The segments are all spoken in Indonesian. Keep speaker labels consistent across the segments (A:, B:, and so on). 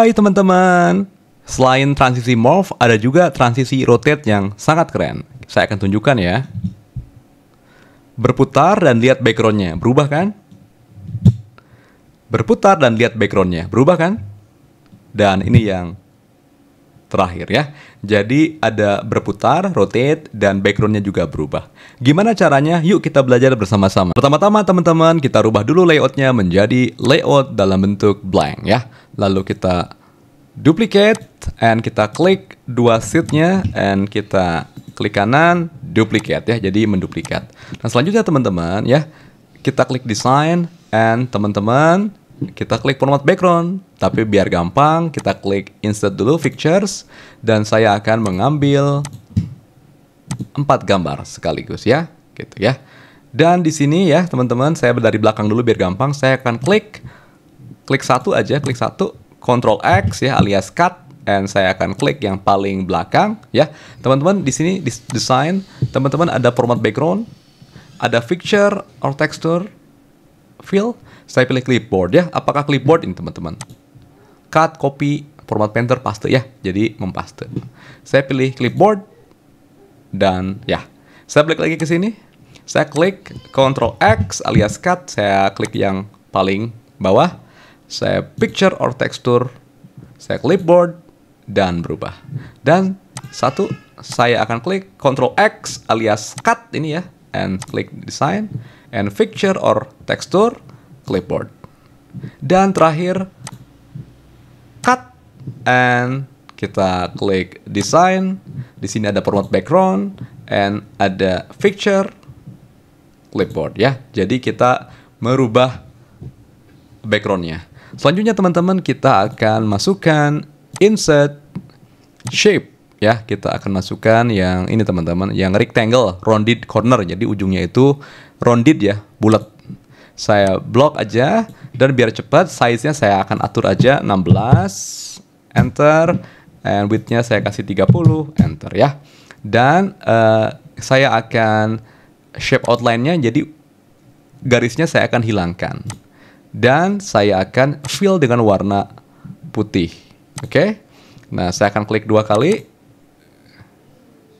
A: Hai teman-teman. Selain transisi morph, ada juga transisi rotate yang sangat keren. Saya akan tunjukkan ya. Berputar dan lihat backgroundnya, berubah kan? Berputar dan lihat backgroundnya, berubah kan? Dan ini yang terakhir ya. Jadi ada berputar, rotate, dan backgroundnya juga berubah. Gimana caranya? Yuk kita belajar bersama-sama. Pertama-tama teman-teman kita rubah dulu layoutnya menjadi layout dalam bentuk blank ya lalu kita duplicate and kita klik dua sheetnya and kita klik kanan duplicate ya jadi menduplikat nah selanjutnya teman-teman ya kita klik design and teman-teman kita klik format background tapi biar gampang kita klik insert dulu pictures dan saya akan mengambil empat gambar sekaligus ya gitu ya dan di sini ya teman-teman saya dari belakang dulu biar gampang saya akan klik klik satu aja, klik satu, Control X ya alias cut, and saya akan klik yang paling belakang ya. Teman-teman di sini di design, teman-teman ada format background, ada picture or texture, fill. Saya pilih clipboard ya. Apakah clipboard ini teman-teman? Cut, copy, format painter, paste ya. Jadi mempaste. Saya pilih clipboard dan ya. Saya balik lagi ke sini. Saya klik Ctrl X alias cut. Saya klik yang paling bawah saya picture or texture, saya clipboard, dan berubah. Dan satu, saya akan klik Ctrl X alias cut ini ya, and klik design, and picture or texture clipboard. Dan terakhir, cut, and kita klik design, di sini ada format background, and ada picture, clipboard ya. Jadi kita merubah backgroundnya. Selanjutnya teman-teman kita akan masukkan insert shape ya kita akan masukkan yang ini teman-teman yang rectangle rounded corner jadi ujungnya itu rounded ya bulat saya blok aja dan biar cepat size-nya saya akan atur aja 16 enter and width-nya saya kasih 30 enter ya dan uh, saya akan shape outline-nya jadi garisnya saya akan hilangkan dan saya akan fill dengan warna putih. Oke. Okay? Nah, saya akan klik dua kali.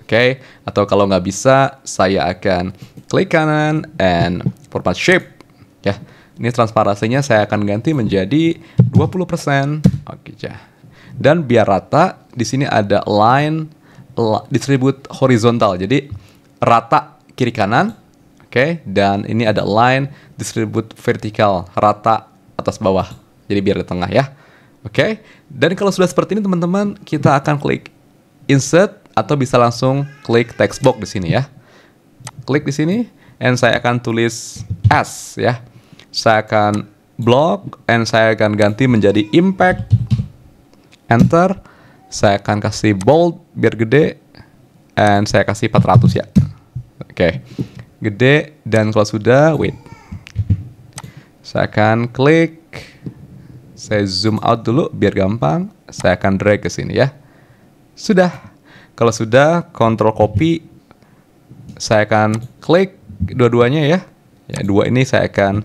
A: Oke, okay? atau kalau nggak bisa, saya akan klik kanan and format shape. Ya, yeah. ini transparasinya saya akan ganti menjadi 20%. Oke, okay, ya. Dan biar rata, di sini ada line distribute horizontal. Jadi rata kiri kanan okay? dan ini ada line distribute vertikal, rata atas bawah. Jadi biar di tengah ya. Oke. Okay? Dan kalau sudah seperti ini teman-teman, kita akan klik insert atau bisa langsung klik text box di sini ya. Klik di sini and saya akan tulis S ya. Saya akan block and saya akan ganti menjadi impact. Enter. Saya akan kasih bold biar gede and saya kasih 400 ya. Oke. Okay gede dan kalau sudah wait saya akan klik saya zoom out dulu biar gampang saya akan drag ke sini ya sudah kalau sudah kontrol copy saya akan klik dua-duanya ya ya dua ini saya akan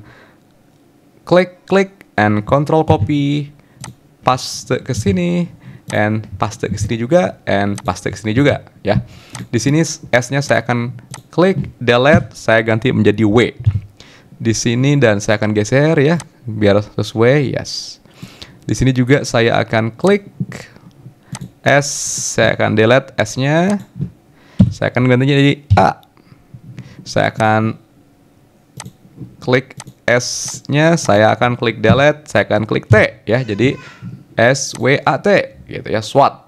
A: klik klik and control copy paste ke sini and paste ke sini juga and paste ke sini juga ya di sini s nya saya akan klik delete saya ganti menjadi W di sini dan saya akan geser ya biar sesuai yes di sini juga saya akan klik S saya akan delete S nya saya akan gantinya jadi A saya akan klik S nya saya akan klik delete saya akan klik T ya jadi S W A T gitu ya SWAT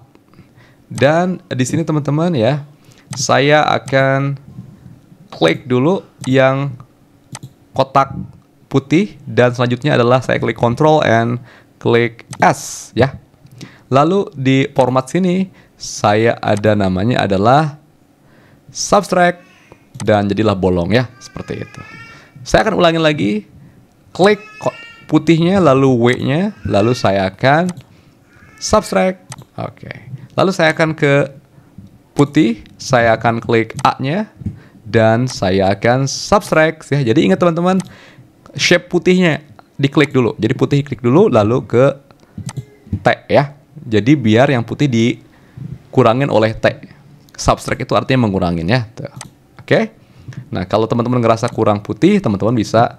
A: dan di sini teman-teman ya saya akan klik dulu yang kotak putih dan selanjutnya adalah saya klik Control and klik S ya. Lalu di format sini saya ada namanya adalah subtract dan jadilah bolong ya seperti itu. Saya akan ulangi lagi klik putihnya lalu W-nya lalu saya akan subtract. Oke. Okay. Lalu saya akan ke putih, saya akan klik A-nya dan saya akan subscribe ya. Jadi ingat teman-teman, shape putihnya diklik dulu. Jadi putih klik dulu lalu ke T ya. Jadi biar yang putih dikurangin oleh T. Subtract itu artinya mengurangin ya. Oke. Nah, kalau teman-teman ngerasa kurang putih, teman-teman bisa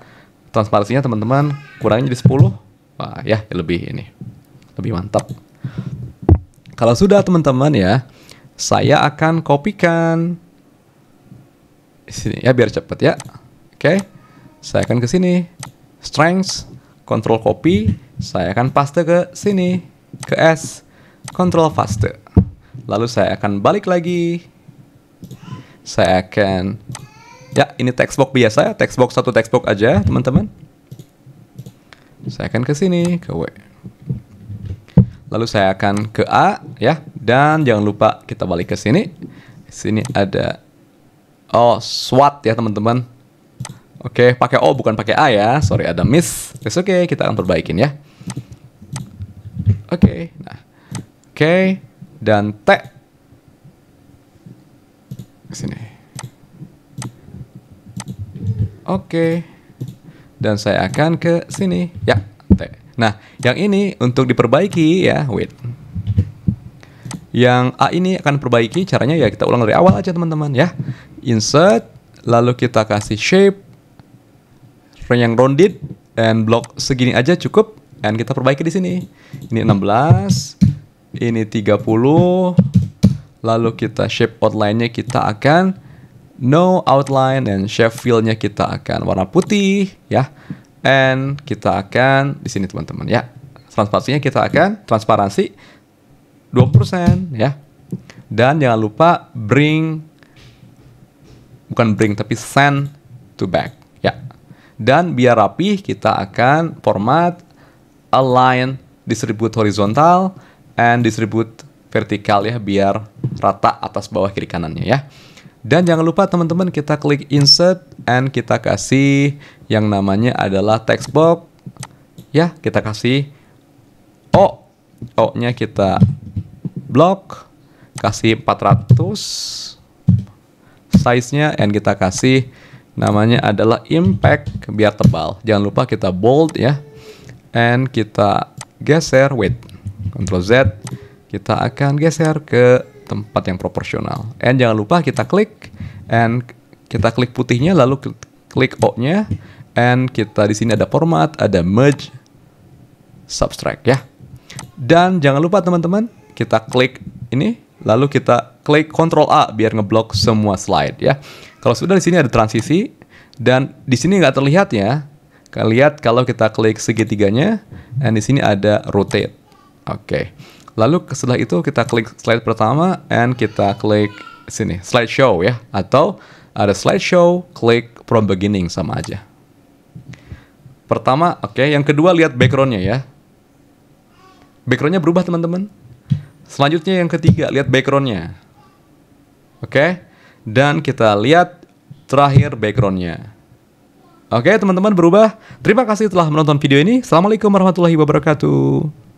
A: transparansinya teman-teman kurangin jadi 10. Wah, ya lebih ini. Lebih mantap. Kalau sudah teman-teman ya, saya akan kopikan sini ya biar cepet ya. Oke. Okay. Saya akan ke sini. Strength, control copy, saya akan paste ke sini ke S, control paste. Lalu saya akan balik lagi. Saya akan ya ini textbox biasa ya, textbox satu textbox aja, teman-teman. Saya akan ke sini ke W. Lalu saya akan ke A ya dan jangan lupa kita balik ke sini. Sini ada Oh, SWAT ya teman-teman. Oke, okay, pakai O bukan pakai A ya. Sorry ada miss. Oke, okay, kita akan perbaikin ya. Oke, okay, nah. Oke, okay, dan T. Sini. Oke. Okay. Dan saya akan ke sini. Ya, T. Nah, yang ini untuk diperbaiki ya. Wait. Yang A ini akan perbaiki caranya ya kita ulang dari awal aja teman-teman ya insert, lalu kita kasih shape yang rounded and block segini aja cukup dan kita perbaiki di sini. Ini 16, ini 30. Lalu kita shape outline-nya kita akan no outline and shape fill-nya kita akan warna putih ya. And kita akan di sini teman-teman ya. Transparansinya kita akan transparansi 20% ya. Dan jangan lupa bring bukan bring tapi send to back ya dan biar rapi kita akan format align distribute horizontal and distribute vertikal ya biar rata atas bawah kiri kanannya ya dan jangan lupa teman-teman kita klik insert and kita kasih yang namanya adalah text box ya kita kasih O O nya kita block kasih 400 size-nya and kita kasih namanya adalah impact biar tebal. Jangan lupa kita bold ya. And kita geser wait Ctrl Z. Kita akan geser ke tempat yang proporsional. And jangan lupa kita klik and kita klik putihnya lalu klik O-nya and kita di sini ada format, ada merge, subtract ya. Dan jangan lupa teman-teman, kita klik ini lalu kita klik Ctrl A biar ngeblok semua slide ya. Kalau sudah di sini ada transisi dan di sini nggak terlihat ya. Kalian lihat kalau kita klik segitiganya dan di sini ada rotate. Oke. Okay. Lalu setelah itu kita klik slide pertama and kita klik sini slide show ya atau ada slide show klik from beginning sama aja. Pertama, oke. Okay. Yang kedua lihat backgroundnya ya. Backgroundnya berubah teman-teman. Selanjutnya yang ketiga lihat backgroundnya. Oke. Okay? Dan kita lihat terakhir backgroundnya. Oke, okay, teman-teman berubah. Terima kasih telah menonton video ini. Assalamualaikum warahmatullahi wabarakatuh.